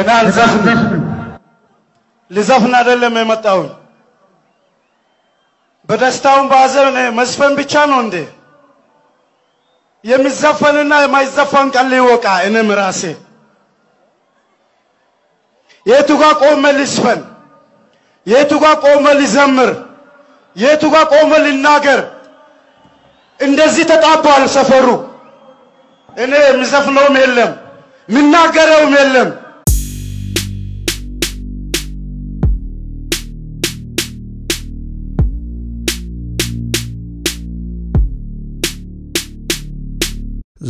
እና አልዘፍንም ልዘፍን አይደለም የመጣውን በደስታውን በሐዘን መስፈን ብቻ ነው እንዴ? የሚዘፈንና የማይዘፈን ቃል ይወቃ። እኔም ራሴ የቱ ጋር ቆመ ልስፈን? የቱ ጋር ቆመ ልዘምር? የቱ ጋር ቆመ ልናገር? እንደዚህ ተጣቧል ሰፈሩ። እኔ የሚዘፍነውም የለም የሚናገረውም የለም።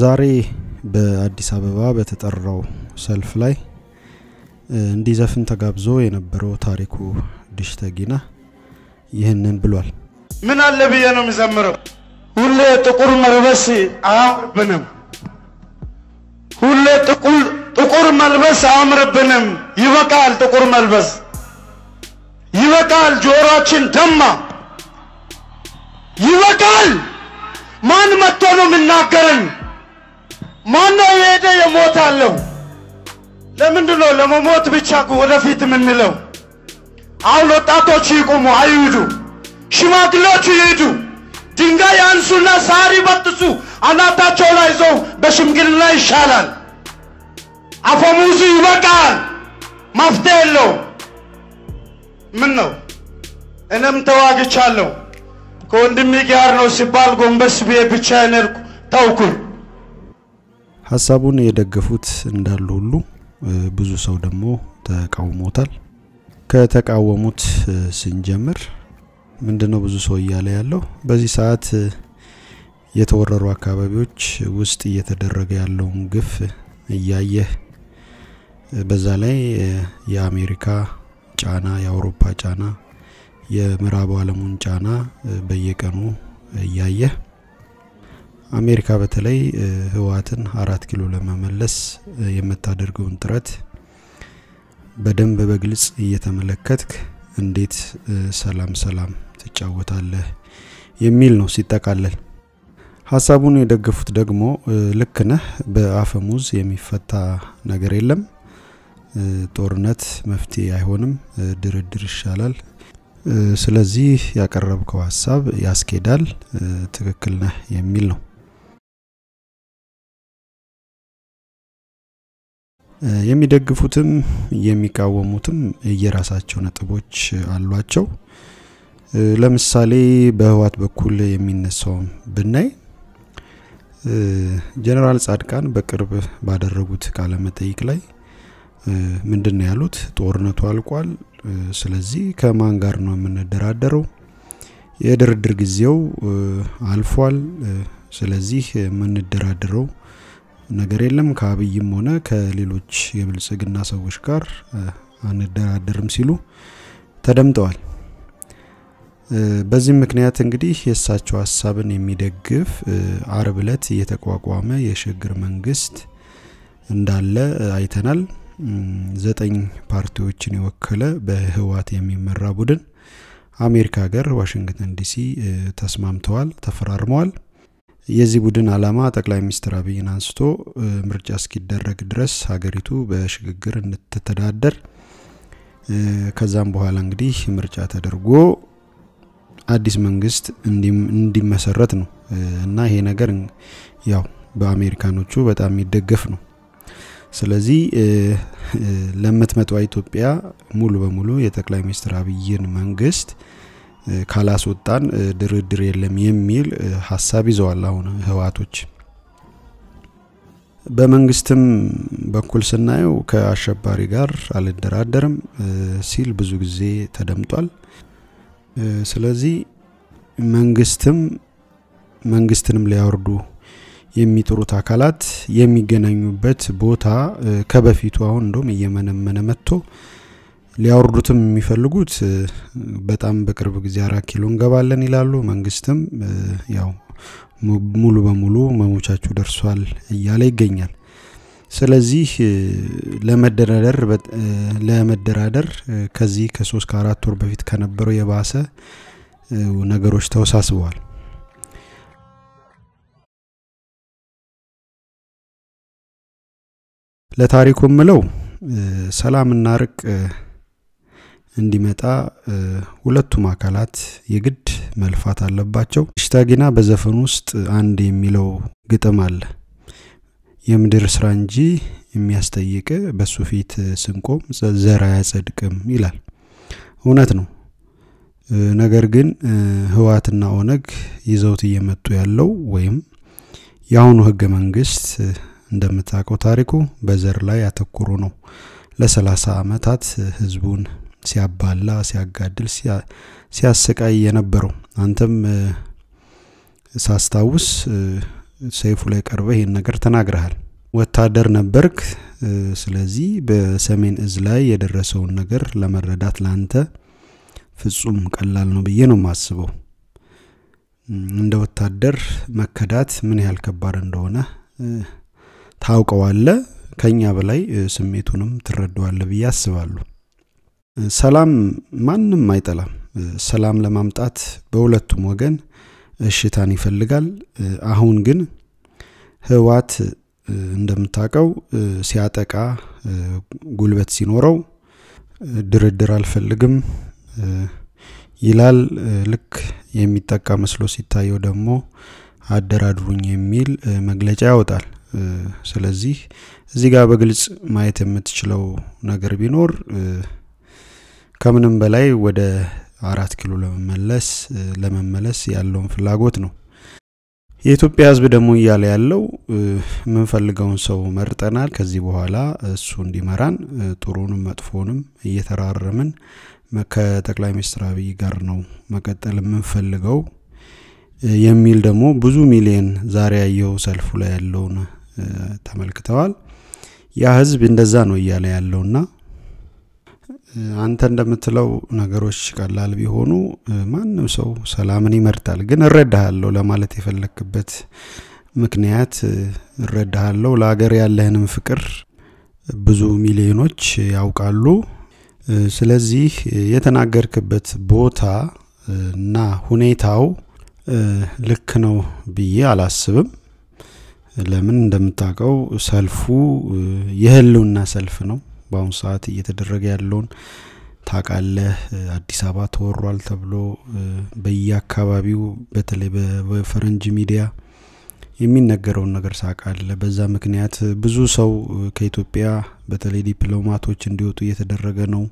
ዛሬ በአዲስ አበባ በተጠራው ሰልፍ ላይ እንዲዘፍን ተጋብዞ የነበረው ታሪኩ ድሽተጊና ይህንን ብሏል። ምን አለ ብዬ ነው የሚዘምረው። ሁሌ ጥቁር መልበስ አያምርብንም፣ ሁሌ ጥቁር መልበስ አያምርብንም። ይበቃል ጥቁር መልበስ፣ ይበቃል። ጆሮችን ደማ፣ ይበቃል። ማን መጥቶ ነው የምናገረን? ማን ነው የሄደ የሞት አለው? ለምንድን ነው ለመሞት ብቻ ወደፊት የምንለው? አሁን ወጣቶች ይቁሙ፣ አይሂዱ። ሽማግሌዎቹ ይሂዱ። ድንጋይ አንሱና ሳር ይበጥሱ፣ አናታቸው ላይ ይዘው በሽምግልና ይሻላል። አፈሙዙ ይበቃል። መፍትሄ የለውም። ምን ነው እኔም ተዋግቻለሁ። ከወንድሜ ጋር ነው ሲባል ጎንበስ ብዬ ብቻ ሄድኩ፣ ተውኩኝ። ሀሳቡን የደገፉት እንዳሉ ሁሉ ብዙ ሰው ደግሞ ተቃውሞታል። ከተቃወሙት ስንጀምር ምንድነው ብዙ ሰው እያለ ያለው በዚህ ሰዓት የተወረሩ አካባቢዎች ውስጥ እየተደረገ ያለውን ግፍ እያየህ በዛ ላይ የአሜሪካ ጫና፣ የአውሮፓ ጫና፣ የምዕራቡ ዓለሙን ጫና በየቀኑ እያየህ አሜሪካ በተለይ ህወሓትን አራት ኪሎ ለመመለስ የምታደርገውን ጥረት በደንብ በግልጽ እየተመለከትክ እንዴት ሰላም ሰላም ትጫወታለህ የሚል ነው ሲጠቃለል። ሀሳቡን የደገፉት ደግሞ ልክ ነህ፣ በአፈሙዝ የሚፈታ ነገር የለም፣ ጦርነት መፍትሄ አይሆንም፣ ድርድር ይሻላል። ስለዚህ ያቀረብከው ሀሳብ ያስኬዳል፣ ትክክል ነህ የሚል ነው። የሚደግፉትም የሚቃወሙትም የራሳቸው ነጥቦች አሏቸው። ለምሳሌ በህወሓት በኩል የሚነሳውን ብናይ ጀነራል ጻድቃን በቅርብ ባደረጉት ቃለ መጠይቅ ላይ ምንድን ነው ያሉት? ጦርነቱ አልቋል። ስለዚህ ከማን ጋር ነው የምንደራደረው? የድርድር ጊዜው አልፏል። ስለዚህ የምንደራደረው ነገር የለም ከአብይም ሆነ ከሌሎች የብልጽግና ሰዎች ጋር አንደራደርም ሲሉ ተደምጠዋል። በዚህ ምክንያት እንግዲህ የእሳቸው ሀሳብን የሚደግፍ አርብ ዕለት የተቋቋመ የሽግግር መንግስት እንዳለ አይተናል። ዘጠኝ ፓርቲዎችን የወከለ በህዋት የሚመራ ቡድን አሜሪካ ሀገር ዋሽንግተን ዲሲ ተስማምተዋል፣ ተፈራርመዋል። የዚህ ቡድን ዓላማ ጠቅላይ ሚኒስትር አብይን አንስቶ ምርጫ እስኪደረግ ድረስ ሀገሪቱ በሽግግር እንድትተዳደር ከዛም በኋላ እንግዲህ ምርጫ ተደርጎ አዲስ መንግስት እንዲመሰረት ነው እና ይሄ ነገር ያው በአሜሪካኖቹ በጣም የሚደገፍ ነው። ስለዚህ ለምትመጣዋ ኢትዮጵያ ሙሉ በሙሉ የጠቅላይ ሚኒስትር አብይን መንግስት ካላስወጣን ድርድር የለም የሚል ሀሳብ ይዘዋል አሁን ህወሓቶች። በመንግስትም በኩል ስናየው ከአሸባሪ ጋር አልደራደርም ሲል ብዙ ጊዜ ተደምጧል። ስለዚህ መንግስትም መንግስትንም ሊያወርዱ የሚጥሩት አካላት የሚገናኙበት ቦታ ከበፊቱ አሁን እንደም እየመነመነ መጥቶ ሊያወርዱትም የሚፈልጉት በጣም በቅርብ ጊዜ አራት ኪሎ እንገባለን ይላሉ። መንግስትም ያው ሙሉ በሙሉ መሞቻችሁ ደርሷል እያለ ይገኛል። ስለዚህ ለመደራደር ለመደራደር ከዚህ ከሶስት ከአራት ወር በፊት ከነበረው የባሰ ነገሮች ተወሳስበዋል። ለታሪኩ ምለው ሰላምና እርቅ እንዲመጣ ሁለቱም አካላት የግድ መልፋት አለባቸው። ሽታጊና በዘፈኑ ውስጥ አንድ የሚለው ግጥም አለ። የምድር ስራ እንጂ የሚያስጠይቅ በሱ ፊት ስንቆም ዘር አያጸድቅም ይላል። እውነት ነው። ነገር ግን ህወሓትና ኦነግ ይዘውት እየመጡ ያለው ወይም የአሁኑ ህገ መንግስት እንደምታውቀው ታሪኩ በዘር ላይ አተኩሮ ነው ለሰላሳ አመታት ህዝቡን ሲያባላ፣ ሲያጋድል፣ ሲያሰቃይ የነበረው። አንተም ሳስታውስ ሰይፉ ላይ ቀርበህ ይህን ነገር ተናግረሃል። ወታደር ነበርክ። ስለዚህ በሰሜን እዝ ላይ የደረሰውን ነገር ለመረዳት ለአንተ ፍጹም ቀላል ነው ብዬ ነው የማስበው። እንደ ወታደር መከዳት ምን ያህል ከባድ እንደሆነ ታውቀዋለ። ከኛ በላይ ስሜቱንም ትረደዋለ ብዬ አስባለሁ። ሰላም ማንም አይጠላም። ሰላም ለማምጣት በሁለቱም ወገን እሽታን ይፈልጋል። አሁን ግን ህዋት እንደምታውቀው ሲያጠቃ ጉልበት ሲኖረው ድርድር አልፈልግም ይላል። ልክ የሚጠቃ መስሎ ሲታየው ደግሞ አደራድሩኝ የሚል መግለጫ ያወጣል። ስለዚህ እዚህ ጋር በግልጽ ማየት የምትችለው ነገር ቢኖር ከምንም በላይ ወደ አራት ኪሎ ለመመለስ ለመመለስ ያለውን ፍላጎት ነው። የኢትዮጵያ ህዝብ ደግሞ እያለ ያለው የምንፈልገውን ሰው መርጠናል፣ ከዚህ በኋላ እሱ እንዲመራን ጥሩንም መጥፎንም እየተራረምን ከጠቅላይ ሚኒስትር አብይ ጋር ነው መቀጠል የምንፈልገው የሚል ደግሞ ብዙ ሚሊየን ዛሬ ያየው ሰልፉ ላይ ያለውን ተመልክተዋል። ያ ህዝብ እንደዛ ነው እያለ ያለውና አንተ እንደምትለው ነገሮች ቀላል ቢሆኑ ማንም ሰው ሰላምን ይመርጣል። ግን እረዳሃለሁ ለማለት የፈለክበት ምክንያት እረዳሃለሁ፣ ለሀገር ያለህንም ፍቅር ብዙ ሚሊዮኖች ያውቃሉ። ስለዚህ የተናገርክበት ቦታ እና ሁኔታው ልክ ነው ብዬ አላስብም። ለምን እንደምታውቀው ሰልፉ የህልውና ሰልፍ ነው። በአሁኑ ሰዓት እየተደረገ ያለውን ታቃለህ አዲስ አበባ ተወሯል ተብሎ በየአካባቢው በተለይ በፈረንጅ ሚዲያ የሚነገረውን ነገር ሳቃለ በዛ ምክንያት ብዙ ሰው ከኢትዮጵያ በተለይ ዲፕሎማቶች እንዲወጡ እየተደረገ ነው።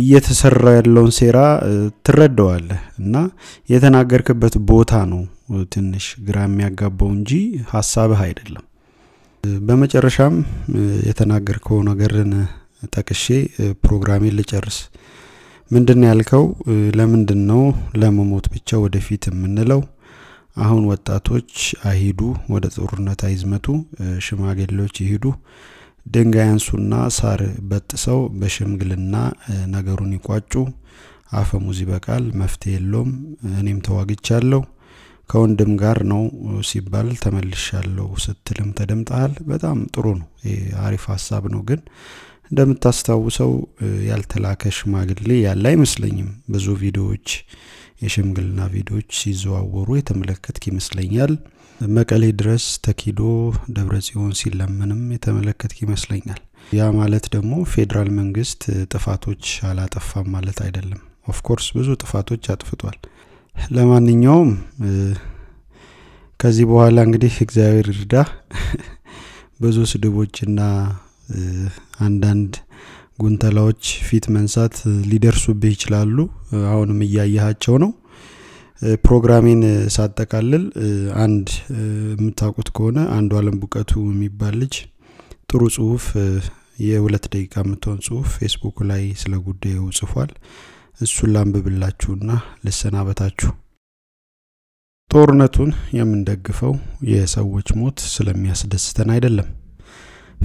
እየተሰራ ያለውን ሴራ ትረዳዋለህ እና የተናገርክበት ቦታ ነው ትንሽ ግራ የሚያጋባው እንጂ ሀሳብህ አይደለም። በመጨረሻም የተናገርከው ነገርን ጠቅሼ ፕሮግራሜን ልጨርስ። ምንድን ያልከው ለምንድን ነው ለመሞት ብቻ ወደፊት የምንለው? አሁን ወጣቶች አይሂዱ፣ ወደ ጦርነት አይዝመቱ፣ ሽማግሌዎች ይሂዱ፣ ድንጋይ አንሱና ሳር በጥሰው በሽምግልና ነገሩን ይቋጩ። አፈሙዝ ይበቃል፣ መፍትሄ የለውም። እኔም ተዋግቻለሁ። ከወንድም ጋር ነው ሲባል ተመልሻለሁ ስትልም ተደምጠሃል። በጣም ጥሩ ነው፣ አሪፍ ሀሳብ ነው። ግን እንደምታስታውሰው ያልተላከ ሽማግሌ ያለ አይመስለኝም። ብዙ ቪዲዮዎች፣ የሽምግልና ቪዲዮዎች ሲዘዋወሩ የተመለከትክ ይመስለኛል። መቀሌ ድረስ ተኪዶ ደብረ ጽዮን ሲለምንም የተመለከትክ ይመስለኛል። ያ ማለት ደግሞ ፌዴራል መንግስት ጥፋቶች አላጠፋም ማለት አይደለም። ኦፍኮርስ ብዙ ጥፋቶች አጥፍቷል። ለማንኛውም ከዚህ በኋላ እንግዲህ እግዚአብሔር እርዳ ብዙ ስድቦችና አንዳንድ ጉንተላዎች ፊት መንሳት ሊደርሱብህ ይችላሉ። አሁንም እያየሃቸው ነው። ፕሮግራሜን ሳጠቃልል አንድ የምታውቁት ከሆነ አንዱ አለም ቡቀቱ የሚባል ልጅ ጥሩ ጽሁፍ የሁለት ደቂቃ የምትሆን ጽሁፍ ፌስቡክ ላይ ስለ ጉዳዩ ጽፏል። እሱን ላንብብላችሁና ልሰናበታችሁ። ጦርነቱን የምንደግፈው የሰዎች ሞት ስለሚያስደስተን አይደለም።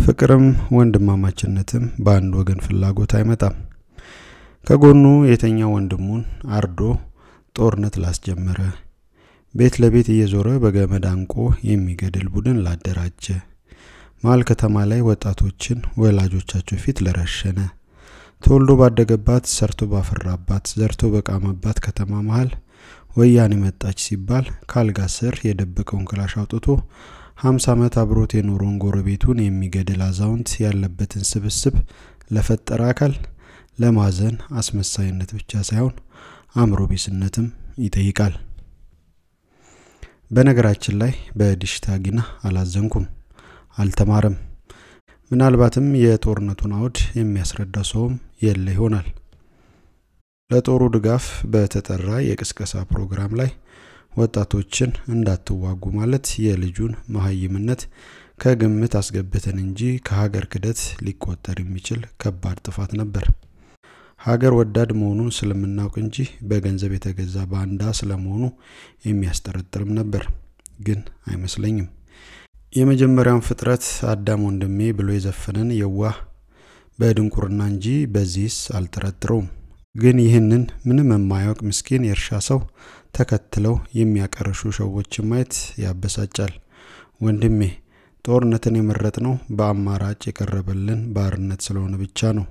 ፍቅርም ወንድማማችነትም በአንድ ወገን ፍላጎት አይመጣም። ከጎኑ የተኛ ወንድሙን አርዶ ጦርነት ላስጀመረ፣ ቤት ለቤት እየዞረ በገመድ አንቆ የሚገድል ቡድን ላደራጀ፣ መሀል ከተማ ላይ ወጣቶችን ወላጆቻቸው ፊት ለረሸነ ተወልዶ ባደገባት፣ ሰርቶ ባፈራባት፣ ዘርቶ በቃመባት ከተማ መሀል ወያኔ መጣች ሲባል ካልጋ ስር የደበቀውን ክላሽ አውጥቶ ሀምሳ ዓመት አብሮት የኖረውን ጎረቤቱን የሚገድል አዛውንት ያለበትን ስብስብ ለፈጠረ አካል ለማዘን አስመሳይነት ብቻ ሳይሆን አእምሮ ቢስነትም ይጠይቃል። በነገራችን ላይ በዲሽታ ጊና አላዘንኩም፣ አልተማረም። ምናልባትም የጦርነቱን አውድ የሚያስረዳ ሰውም የለ ይሆናል። ለጦሩ ድጋፍ በተጠራ የቅስቀሳ ፕሮግራም ላይ ወጣቶችን እንዳትዋጉ ማለት የልጁን መሀይምነት ከግምት አስገብተን እንጂ ከሀገር ክደት ሊቆጠር የሚችል ከባድ ጥፋት ነበር። ሀገር ወዳድ መሆኑን ስለምናውቅ እንጂ በገንዘብ የተገዛ ባንዳ ስለመሆኑ የሚያስጠረጥርም ነበር፣ ግን አይመስለኝም። የመጀመሪያውን ፍጥረት አዳም ወንድሜ ብሎ የዘፈነን የዋህ በድንቁርና እንጂ በዚህስ አልጠረጥረውም። ግን ይህንን ምንም የማያውቅ ምስኪን የእርሻ ሰው ተከትለው የሚያቀርሹ ሸዎችን ማየት ያበሳጫል። ወንድሜ ጦርነትን የመረጥ ነው በአማራጭ የቀረበልን ባርነት ስለሆነ ብቻ ነው።